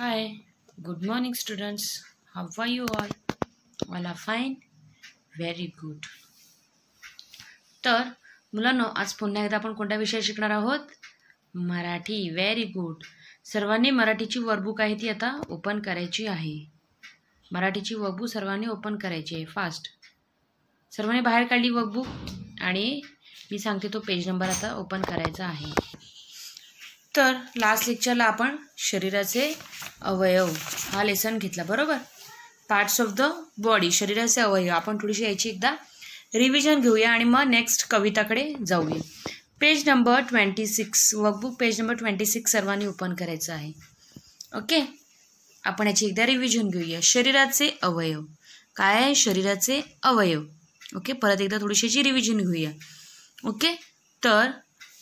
High good morning students. How are you all? All are fine? Very good. तर मुलांनो आज पुन्हा एकदा आपण कोणता विषय शिकणार आहोत मराठी व्हेरी गुड सर्वांनी मराठीची वर्कबुक आहे ती आता ओपन करायची आहे मराठीची वर्कबुक सर्वांनी ओपन करायची आहे फास्ट सर्वांनी बाहेर काढली वर्कबुक आणि मी सांगते तो पेज नंबर आता ओपन करायचा आहे तर लास्ट लेक्चरला आपण शरीराचे अवयव हा लेसन घेतला बरोबर पार्ट्स ऑफ द बॉडी शरीराचे अवयव आपण थोडीशी याची एकदा रिव्हिजन घेऊया आणि मग नेक्स्ट कविताकडे जाऊया page number twenty six workbook page number twenty six सर्वांनी ओपन करायचं आहे ओके आपण याची एकदा रिव्हिजन घेऊया शरीराचे अवयव काय आहे शरीराचे अवयव ओके परत एकदा थोडीशी याची रिव्हिजन घेऊया ओके तर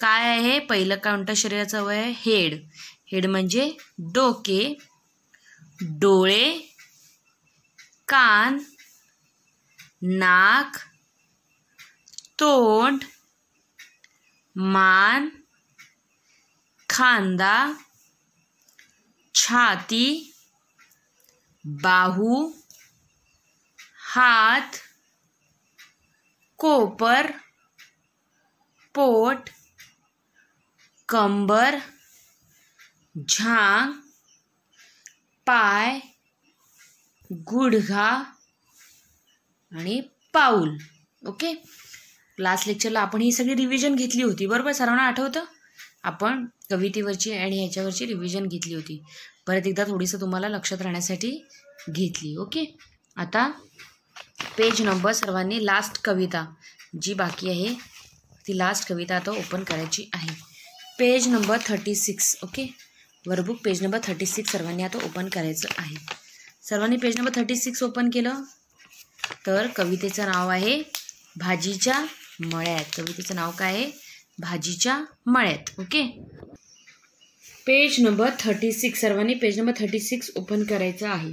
काय आहे पहिलं कोणत्या शरीराचं वय हेड हेड म्हणजे डोके डोळे कान नाक तोंड मान खांदा छाती बाहू हात कोपर पोट कंबर झांग पाय गुडघा आणि पाऊल ओके लास्ट लेक्चरला आपण ही सगळी रिव्हिजन घेतली होती बरोबर सर्वांना आठवतं आपण कवितेवरची आणि ह्याच्यावरची रिव्हिजन घेतली होती परत एकदा थोडीसं तुम्हाला लक्षात राहण्यासाठी घेतली ओके आता पेज नंबर सर्वांनी लास्ट कविता जी बाकी आहे ती लास्ट कविता आता ओपन करायची आहे page number thirty six okay workbook page number thirty six सर्वांनी आता ओपन करायचं आहे सर्वांनी page number thirty six open केलं तर कवितेचं नाव आहे भाजीच्या मळ्यात कवितेचं नाव काय आहे भाजीच्या मळ्यात okay page number thirty six सर्वांनी page number thirty six open करायचं आहे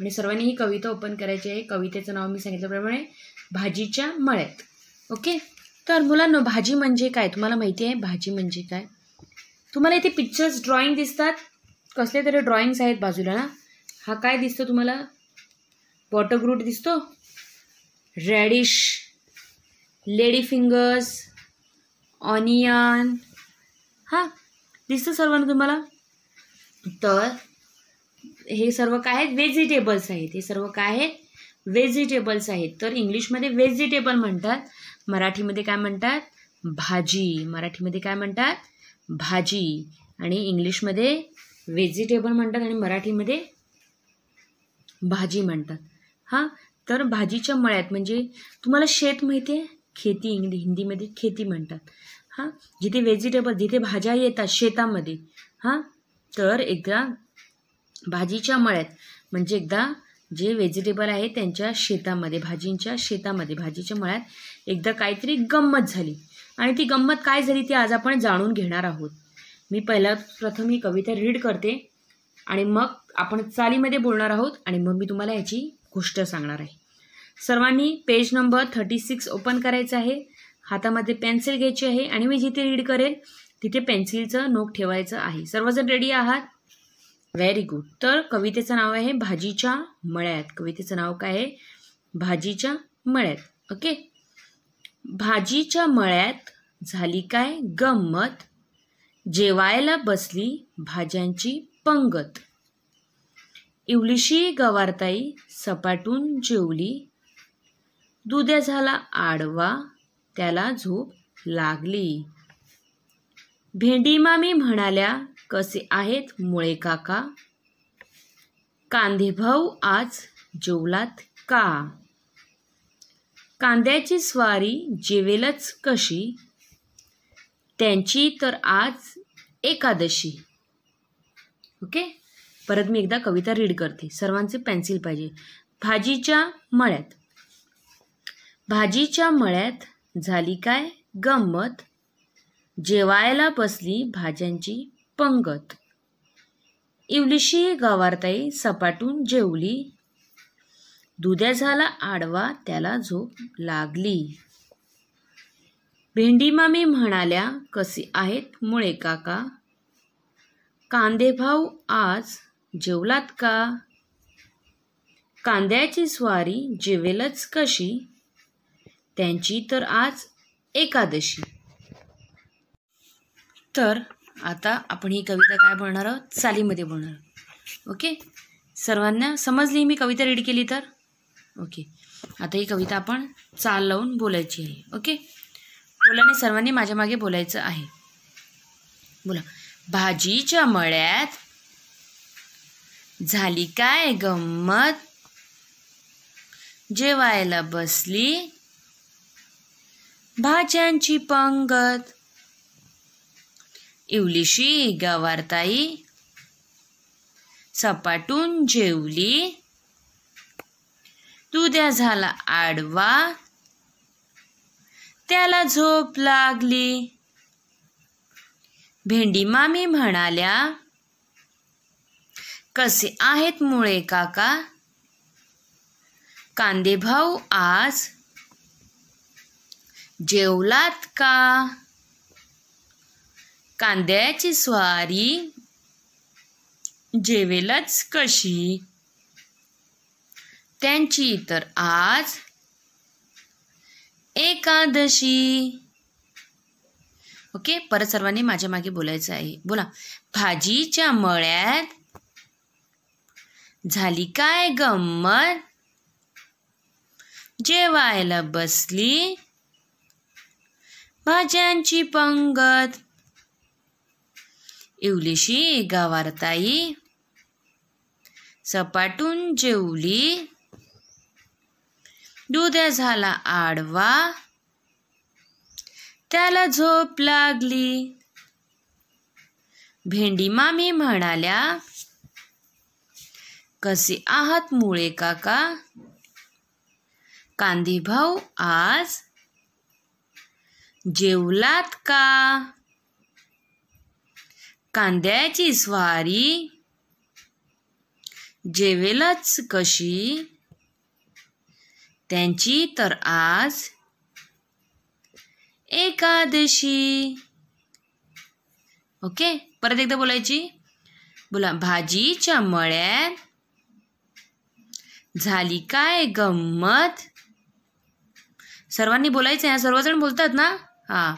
आणि सर्वांनी ही कविता ओपन करायची आहे कवितेचं नाव मी सांगितल्याप्रमाणे भाजीच्या मळ्यात ओके तर मुलांना भाजी म्हणजे काय तुम्हाला माहिती आहे भाजी म्हणजे काय तुम्हाला इथे पिक्चर्स ड्रॉइंग दिसतात कसले तरी ड्रॉइंग्स आहेत बाजूला ना हा काय दिसतो तुम्हाला वॉटर ग्रुट दिसतो रेडिश लेडी फिंगर्स ऑनियन हां दिसतं सर्वांना तुम्हाला तर हे सर्व काय आहेत व्हेजिटेबल्स आहेत हे सर्व काय आहेत व्हेजिटेबल्स आहेत तर इंग्लिशमध्ये व्हेजिटेबल म्हणतात मराठीमध्ये काय म्हणतात भाजी मराठीमध्ये काय म्हणतात भाजी आणि इंग्लिशमध्ये व्हेजिटेबल म्हणतात आणि मराठीमध्ये भाजी म्हणतात हां तर भाजीच्या मळ्यात म्हणजे तुम्हाला शेत माहिती आहे खेती इंग्लि हिंदीमध्ये खेती म्हणतात हां जिथे व्हेजिटेबल जिथे भाज्या येतात शेतामध्ये हां तर एकदा भाजीच्या मळ्यात म्हणजे एकदा जे व्हेजिटेबल आहे त्यांच्या शेतामध्ये भाजींच्या शेतामध्ये भाजीच्या मळ्यात एकदा काहीतरी गंमत झाली आणि ती गंमत काय झाली ती आज आपण जाणून घेणार आहोत मी पहिला प्रथम ही कविता रीड करते आणि मग आपण चालीमध्ये बोलणार आहोत आणि मग मी तुम्हाला याची गोष्ट सांगणार आहे सर्वांनी page number thirty six open करायचं आहे हातामध्ये पेन्सिल घ्यायची आहे आणि मी जिथे रीड करेल तिथे पेन्सिलचं नोक ठेवायचं आहे सर्वजण रेडी आहात व्हेरी गुड तर कवितेचं नाव आहे भाजीच्या मळ्यात कवितेचं नाव काय आहे भाजीच्या मळ्यात ओके भाजीच्या मळ्यात झाली काय गंमत जेवायला बसली भाज्यांची पंगत इवलीशी गवारताई सपाटून जेवली दुध्या झाला आडवा त्याला झोप लागली भेंडी मामी म्हणाल्या कसे आहेत मुळे काका भाऊ आज जेवलात का कांद्याची स्वारी जेवेलच कशी त्यांची तर आज एकादशी ओके परत मी एकदा कविता रीड करते सर्वांचे पेन्सिल पाहिजे भाजीच्या मळ्यात भाजीच्या मळ्यात झाली काय गंमत जेवायला बसली भाज्यांची पंगत इवलिशी गावारताई सपाटून जेवली दुध्या झाला आडवा त्याला झोप लागली भेंडी मामी म्हणाल्या कसे आहेत मुळे काका भाऊ आज जेवलात का कांद्याची स्वारी जेवेलच कशी त्यांची तर आज एकादशी तर आता आपण ही कविता काय बोलणार आहोत चालीमध्ये बोलणार आहोत ओके सर्वांना समजली मी कविता रीड केली तर ओके आता ही कविता आपण चाल लावून बोलायची आहे ओके बोलाने सर्वांनी माझ्या मागे बोलायचं आहे बोला भाजीच्या मळ्यात झाली काय गंमत जेवायला बसली भाज्यांची पंगत इवलीशी गवारताई सपाटून जेवली दुध्या झाला आडवा त्याला झोप लागली भेंडी मामी म्हणाल्या कसे आहेत मुळे काका कांदे भाऊ आज जेवलात का कांद्याची स्वारी जेवेलच कशी त्यांची तर आज एकादशी ओके परत सर्वांनी माझ्या मागे बोलायचं आहे बोला भाजीच्या मळ्यात झाली काय गंमत जेवायला बसली भाज्यांची पंगत इवलीशी गावारताई सपाटून जेवली दुध्या झाला आडवा त्याला झोप लागली भेंडी मामी म्हणाल्या कसे आहात मुळे काका कांदी भाऊ आज जेवलात का कांद्याची स्वारी जेवेलच कशी त्यांची तर आज एकादशी ओके परत एकदा बोलायची बोला भाजीच्या मळ्यात झाली काय गंमत सर्वांनी बोलायचं आहे सर्वजण बोलतात ना हां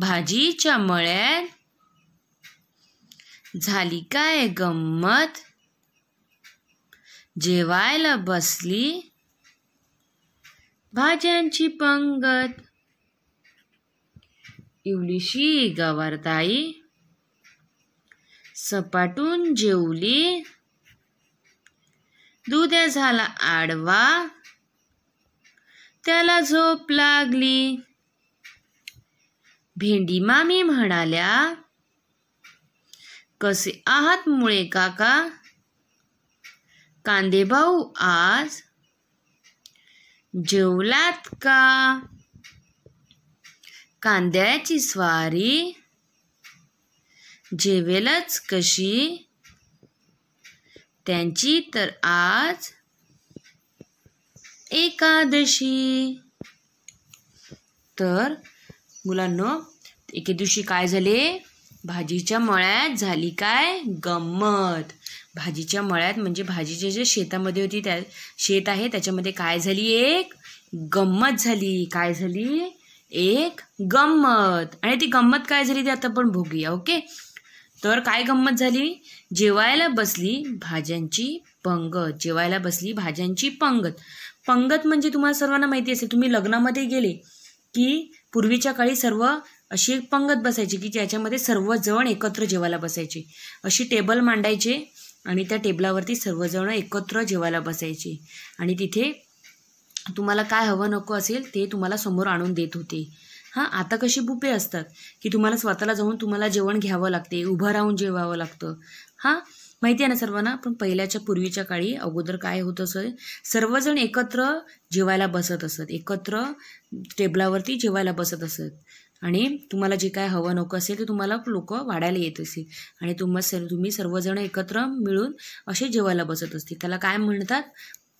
भाजीच्या मळ्यात झाली काय गंमत जेवायला बसली भाज्यांची पंगत इवलीशी गवारताई सपाटून जेवली दुध्या झाला आडवा त्याला झोप लागली भेंडी मामी म्हणाल्या कसे आहात मुळे काका कांदे भाऊ आज जेवलात का कांद्याची स्वारी जेवेलच कशी त्यांची तर आज एकादशी तर मुलांना एके दिवशी काय झाले भाजीच्या मळ्यात झाली काय गंमत भाजीच्या मळ्यात म्हणजे भाजीच्या जे शेतामध्ये होती त्या शेत आहे त्याच्यामध्ये काय झाली एक गंमत झाली काय झाली एक गंमत आणि ती गंमत काय झाली ती आता आपण भोगूया ओके तर काय गंमत झाली जेवायला बसली भाज्यांची पंगत जेवायला बसली भाज्यांची पंगत पंगत म्हणजे तुम्हाला सर्वांना माहिती असेल तुम्ही लग्नामध्ये गेले की पूर्वीच्या काळी सर्व अशी एक पंगत बसायची की ज्याच्यामध्ये सर्वजण एकत्र जेवायला बसायचे अशी टेबल मांडायचे आणि त्या टेबलावरती सर्वजण एकत्र जेवायला बसायचे आणि तिथे तुम्हाला काय हवं नको असेल ते तुम्हाला समोर आणून देत होते हां आता कशी बुपे असतात की तुम्हाला स्वतःला जाऊन तुम्हाला जेवण घ्यावं लागते उभं राहून जेवावं लागतं हां माहिती आहे ना सर्वांना पण पहिल्याच्या पूर्वीच्या काळी अगोदर काय होत असेल सर्वजण एकत्र जेवायला बसत असत एकत्र टेबलावरती जेवायला बसत असत आणि तुम्हाला जे काय हवं नको असेल ते तुम्हाला लोक वाढायला येत असतील आणि तुम्हा सर्व तुम्ही सर्वजण एकत्र मिळून असे जेवायला बसत असतील त्याला काय म्हणतात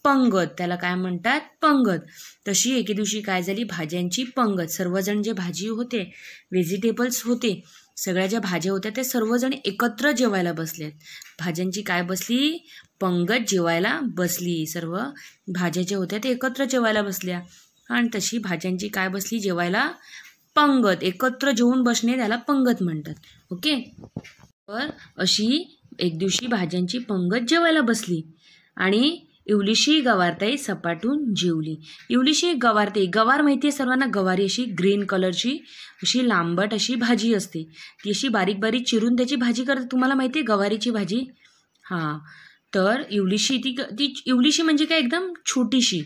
पंगत त्याला काय म्हणतात पंगत तशी एके दिवशी काय झाली भाज्यांची पंगत सर्वजण जे भाजी होते व्हेजिटेबल्स होते सगळ्या ज्या भाज्या होत्या त्या सर्वजण एकत्र जेवायला बसलेत भाज्यांची काय बसली पंगत जेवायला बसली सर्व भाज्या ज्या होत्या ते एकत्र जेवायला बसल्या आणि तशी भाज्यांची काय बसली जेवायला पंगत एकत्र जेवून बसणे त्याला पंगत म्हणतात ओके तर अशी एक दिवशी भाज्यांची पंगत जेवायला बसली आणि इवलीशी गवारताई सपाटून जेवली इवलीशी गवारताई गवार माहिती आहे सर्वांना गवारी अशी ग्रीन कलरची अशी लांबट अशी भाजी असते ती अशी बारीक बारीक चिरून त्याची भाजी करते तुम्हाला माहिती आहे गवारीची भाजी हां तर इवलीशी ती ती इवलीशी म्हणजे काय एकदम छोटीशी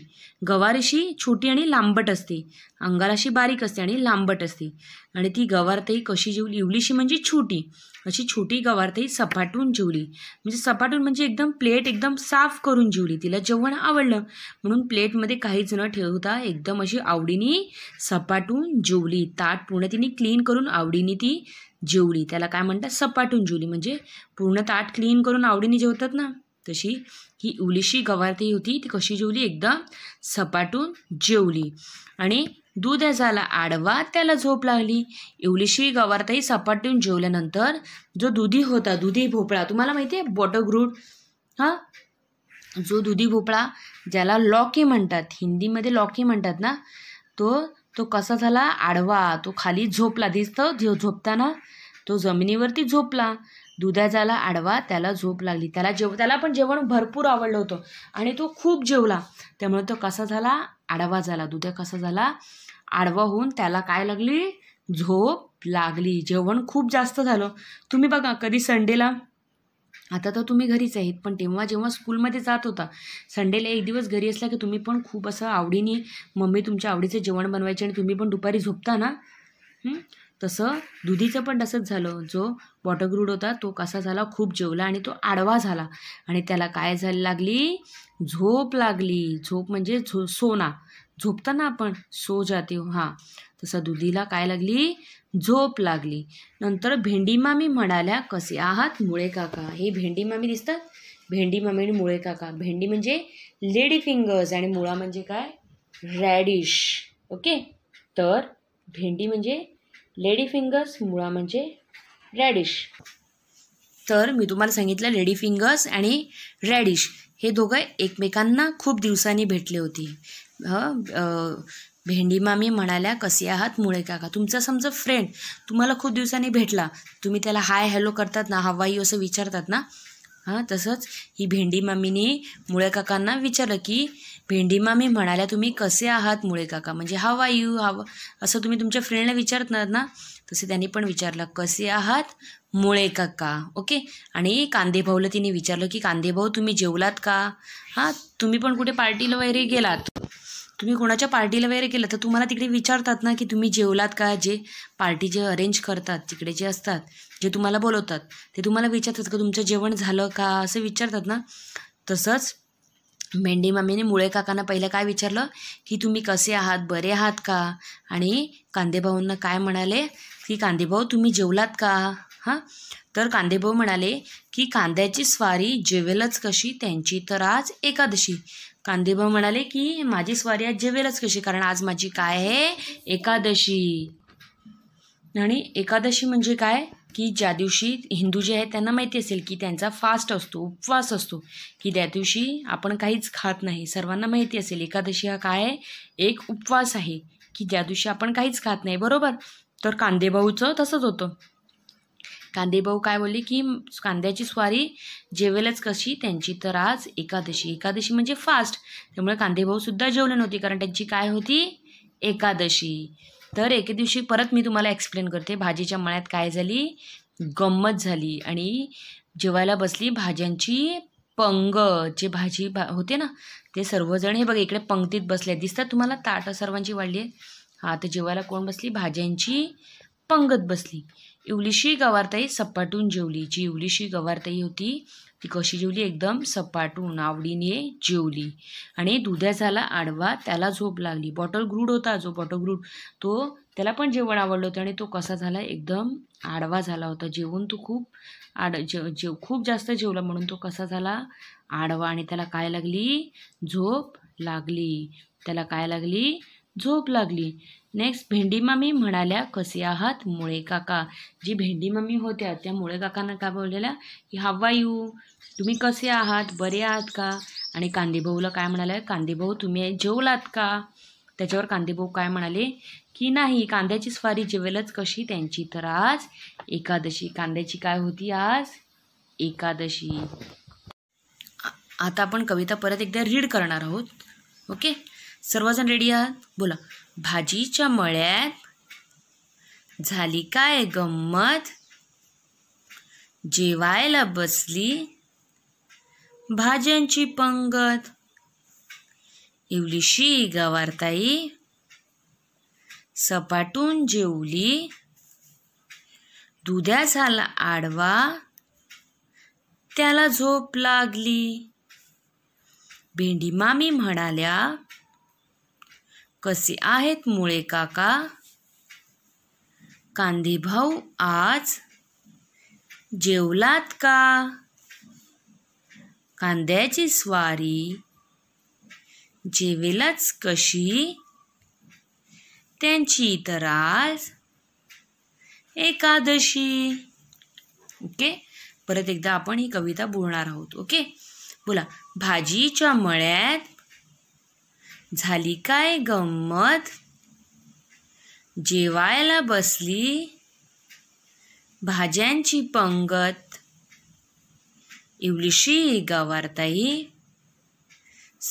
गवारीशी छोटी आणि लांबट असते अंगालाशी बारीक असते आणि लांबट असते आणि ती गवारतही कशी जेवली इवलीशी म्हणजे छोटी अशी छोटी गवारतही सपाटून जेवली म्हणजे सपाटून म्हणजे एकदम प्लेट एकदम साफ करून जेवली तिला जेवण आवडलं म्हणून प्लेटमध्ये काहीच न ठेवता एकदम अशी आवडीने सपाटून जेवली ताट पूर्ण तिने क्लीन करून आवडीने ती जेवली त्याला काय म्हणतात सपाटून जेवली म्हणजे पूर्ण ताट क्लीन करून आवडीने जेवतात ना तशी ही उलीशी गवारती होती ती कशी जेवली एकदम सपाटून जेवली आणि दूध झाला आडवा त्याला झोप लागली एवलीशी गवारताही सपाटून जेवल्यानंतर जो दुधी होता दुधी भोपळा तुम्हाला माहिती आहे बॉटरग्रूट हां जो दुधी भोपळा ज्याला लॉकी म्हणतात हिंदीमध्ये लॉकी म्हणतात ना तो तो कसा झाला आडवा तो खाली झोपला दिसतं झो झोपताना तो जमिनीवरती झोपला दुधा झाला आडवा त्याला झोप लागली त्याला जेव त्याला पण जेवण भरपूर आवडलं होतं आणि तो खूप जेवला त्यामुळे तो कसा झाला आडवा झाला दुध्या कसा झाला आडवा होऊन त्याला काय लागली झोप लागली जेवण खूप जास्त झालं तुम्ही बघा कधी संडेला आता तर तुम्ही घरीच आहेत पण तेव्हा जेव्हा स्कूलमध्ये जात होता संडेला एक दिवस घरी असला की तुम्ही पण खूप असं आवडीने मम्मी तुमच्या आवडीचे जेवण बनवायचे आणि तुम्ही पण दुपारी झोपता ना तसं दुधीचं पण तसंच झालं जो वॉटरग्रूड होता तो कसा झाला खूप जेवला आणि तो आडवा झाला आणि त्याला काय झाली लागली झोप लागली झोप म्हणजे झो सोना झोपताना आपण सो जाते हा तसं दुधीला काय लागली झोप लागली नंतर भेंडी मामी म्हणाल्या कसे आहात मुळे काका हे भेंडी मामी दिसतात भेंडी मामी आणि मुळे काका भेंडी म्हणजे लेडी फिंगर्स आणि मुळा म्हणजे काय रॅडिश ओके तर भेंडी म्हणजे लेडी फिंगर्स मुळा म्हणजे रॅडिश तर मी तुम्हाला सांगितलं लेडी फिंगर्स आणि रॅडिश हे दोघं एकमेकांना खूप दिवसांनी भेटले होते हं भेंडी मामी म्हणाल्या कसे आहात मुळे काका तुमचा समजा फ्रेंड तुम्हाला खूप दिवसांनी भेटला तुम्ही त्याला हाय हॅलो करतात ना हवाई असं विचारतात ना हां तसंच ही भेंडी मामीने मुळे काकांना विचारलं की भेंडी मामी म्हणाल्या तुम्ही कसे आहात मुळे काका म्हणजे हवा यू हवा असं तुम्ही तुमच्या फ्रेंडला विचारत ना तसे त्यांनी पण विचारलं कसे आहात मुळे काका ओके आणि भाऊला तिने विचारलं की भाऊ तुम्ही जेवलात का हां तुम्ही पण कुठे पार्टीला वगैरे गेलात तुम्ही कोणाच्या पार्टीला वगैरे गेलात तर तुम्हाला तिकडे विचारतात ना की तुम्ही जेवलात का जे पार्टी जे अरेंज करतात तिकडे जे असतात जे तुम्हाला बोलवतात ते तुम्हाला विचारतात का तुमचं जेवण झालं का असं विचारतात ना तसंच मेंढी मामीने मुळे काकांना पहिलं काय विचारलं की तुम्ही कसे आहात बरे आहात का आणि कांदेभाऊंना काय म्हणाले की कांदेभाऊ तुम्ही जेवलात का हां तर कांदेभाऊ म्हणाले की कांद्याची स्वारी जेवेलच कशी त्यांची तर आज एकादशी कांदेभाऊ म्हणाले की माझी स्वारी आज जेवेलच कशी कारण आज माझी काय आहे एकादशी आणि एकादशी म्हणजे काय की ज्या दिवशी हिंदू जे आहेत त्यांना माहिती असेल की त्यांचा फास्ट असतो उपवास असतो की त्या दिवशी आपण काहीच खात नाही सर्वांना माहिती असेल एकादशी हा काय एक उपवास आहे की ज्या दिवशी आपण काहीच खात नाही बरोबर तर कांदेभाऊचं तसंच होतं कांदेभाऊ काय बोलले की कांद्याची स्वारी जेवेलच कशी त्यांची तर आज एकादशी एकादशी म्हणजे फास्ट त्यामुळे सुद्धा जेवले नव्हते कारण त्यांची काय होती एकादशी तर एके दिवशी परत मी तुम्हाला एक्सप्लेन करते भाजीच्या मळ्यात काय झाली गंमत झाली आणि जेवायला बसली भाज्यांची पंग जे भाजी भा होते ना ते सर्वजण हे बघा इकडे पंक्तीत बसले दिसतात तुम्हाला ताटं सर्वांची वाढली आहे हा तर जेवायला कोण बसली भाज्यांची पंगत बसली इवलीशी गवारताई सपाटून जेवली जी इवलीशी गवारताई होती ती कशी जेवली एकदम सपाटून आवडीने जेवली आणि दुध्या झाला आडवा त्याला झोप लागली बॉटल ग्रूड होता जो बॉटल ग्रूड तो त्याला पण जेवण आवडलं होतं आणि तो कसा झाला एकदम आडवा झाला होता जेवण तो खूप आड जेव जेव खूप जास्त जेवला म्हणून तो कसा झाला आडवा आणि त्याला काय लागली झोप लागली त्याला काय लागली झोप लागली नेक्स्ट भेंडी मामी म्हणाल्या कसे आहात मुळे काका जी भेंडी मामी होत्या त्या मुळे काकांना काय बोललेल्या की हवा यू तुम्ही कसे आहात बरे आहात का आणि कांदेभाऊला काय म्हणाल्या कांदेभाऊ तुम्ही जेवलात का त्याच्यावर कांदेभाऊ काय म्हणाले की नाही कांद्याची स्वारी जेवेलच कशी त्यांची तर आज एकादशी कांद्याची काय होती आज एकादशी आता आपण कविता परत एकदा रीड करणार आहोत ओके सर्वजण रेडी आहात बोला भाजीच्या मळ्यात झाली काय गंमत जेवायला बसली भाज्यांची पंगत इवलीशी गवारताई सपाटून जेवली दुध्या झाला आडवा त्याला झोप लागली भेंडी मामी म्हणाल्या कसे आहेत मुळे काका कांदी भाऊ आज जेवलात का कांद्याची स्वारी जेवेलाच कशी त्यांची तर आज एकादशी ओके परत एकदा आपण ही कविता बोलणार आहोत ओके बोला भाजीच्या मळ्यात झाली काय गंमत जेवायला बसली भाज्यांची पंगत इवलीशी गवारताई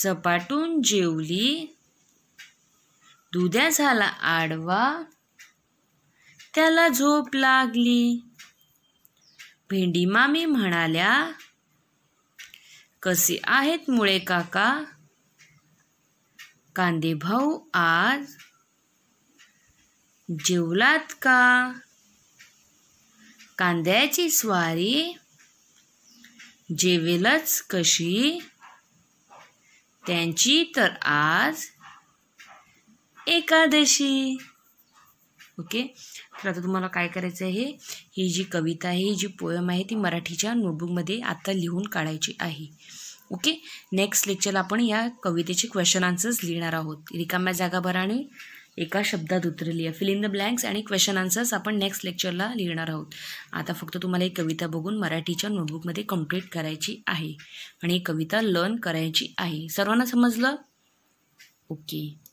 सपाटून जेवली दुध्या झाला आडवा त्याला झोप लागली भेंडी मामी म्हणाल्या कसे आहेत मुळे काका कांदे भाऊ आज जेवलात का कांद्याची स्वारी जेवेलच कशी त्यांची तर आज एकादशी ओके तर आता तुम्हाला काय करायचं आहे ही जी कविता आहे ही जी पोयम आहे ती मराठीच्या नोटबुकमध्ये आता लिहून काढायची आहे ओके नेक्स्ट लेक्चरला आपण या कवितेचे क्वेश्चन आन्सर्स लिहिणार आहोत रिकाम्या जागा आणि एका शब्दात उतरली आहे फिल इन द ब्लँक्स आणि क्वेश्चन आन्सर्स आपण नेक्स्ट लेक्चरला लिहिणार आहोत आता फक्त तुम्हाला एक कविता बघून मराठीच्या नोटबुकमध्ये कम्प्लीट करायची आहे आणि ही कविता लर्न करायची आहे सर्वांना समजलं ओके